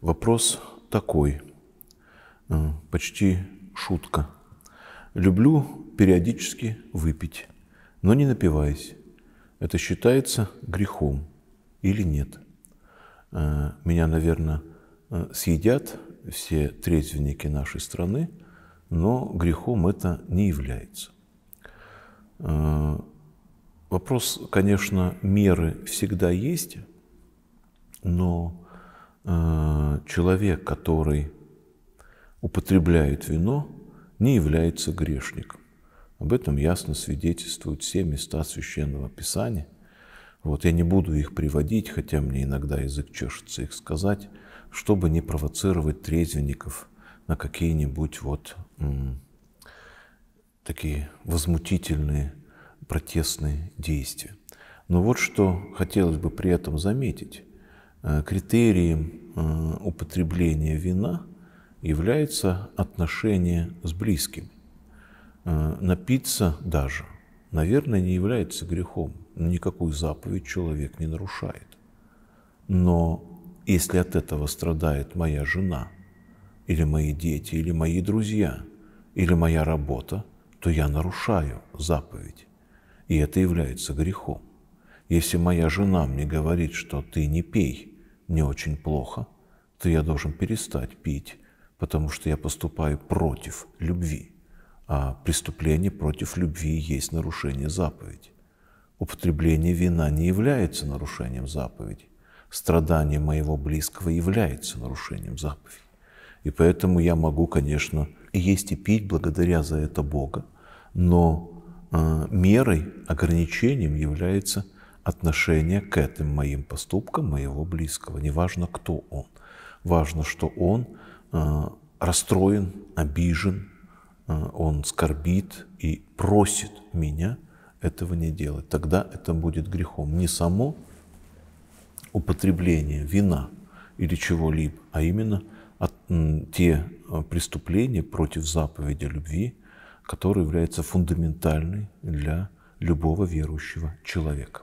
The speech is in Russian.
Вопрос такой, э, почти шутка. Люблю периодически выпить, но не напиваясь. Это считается грехом или нет? Э, меня, наверное, э, съедят все трезвенники нашей страны, но грехом это не является. Вопрос, конечно, меры всегда есть, но человек, который употребляет вино, не является грешником. Об этом ясно свидетельствуют все места Священного Писания. Вот я не буду их приводить, хотя мне иногда язык чешется их сказать, чтобы не провоцировать трезвенников на какие-нибудь вот м, такие возмутительные протестные действия. Но вот что хотелось бы при этом заметить. Э, критерием э, употребления вина является отношение с близкими. Э, напиться даже, наверное, не является грехом. Никакую заповедь человек не нарушает. Но если от этого страдает моя жена, или мои дети, или мои друзья, или моя работа, то я нарушаю заповедь. И это является грехом. Если моя жена мне говорит, что ты не пей, мне очень плохо, то я должен перестать пить, потому что я поступаю против любви. А преступление против любви есть нарушение заповеди. Употребление вина не является нарушением заповеди. Страдание моего близкого является нарушением заповеди. И поэтому я могу, конечно, есть и пить благодаря за это Бога, но э, мерой, ограничением является отношение к этим моим поступкам моего близкого. Неважно, кто он. Важно, что он э, расстроен, обижен, э, он скорбит и просит меня этого не делать. Тогда это будет грехом. Не само употребление вина или чего-либо, а именно от, те э, преступления против заповеди любви, которые являются фундаментальной для любого верующего человека.